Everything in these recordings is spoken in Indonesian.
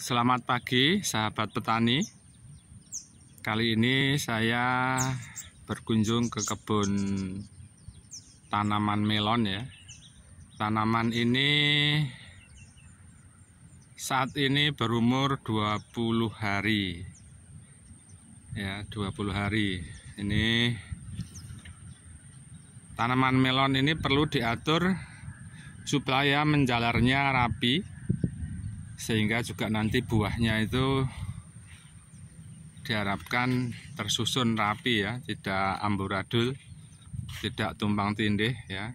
Selamat pagi sahabat petani Kali ini saya berkunjung ke kebun tanaman melon ya Tanaman ini saat ini berumur 20 hari Ya 20 hari Ini tanaman melon ini perlu diatur supaya menjalarnya rapi sehingga juga nanti buahnya itu diharapkan tersusun rapi ya tidak amburadul tidak tumpang tindih ya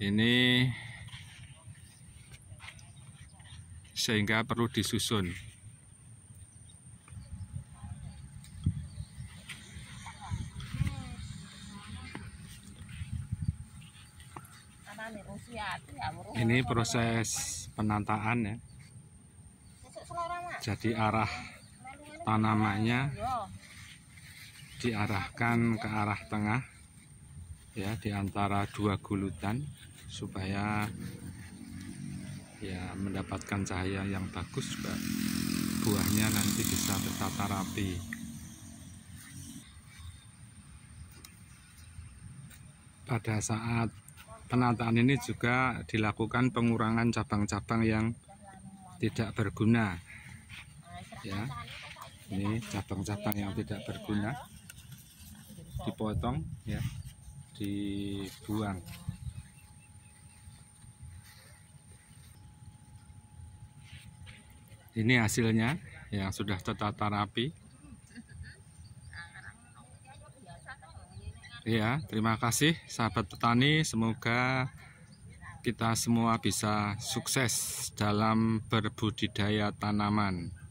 ini sehingga perlu disusun ini proses penataan ya jadi arah tanamannya ya. diarahkan ke arah tengah ya di antara dua gulutan supaya ya mendapatkan cahaya yang bagus Pak. buahnya nanti bisa tertata rapi pada saat penataan ini juga dilakukan pengurangan cabang-cabang yang tidak berguna ya ini cabang-cabang yang tidak berguna dipotong ya dibuang ini hasilnya yang sudah tertata rapi Ya, terima kasih sahabat petani. Semoga kita semua bisa sukses dalam berbudidaya tanaman.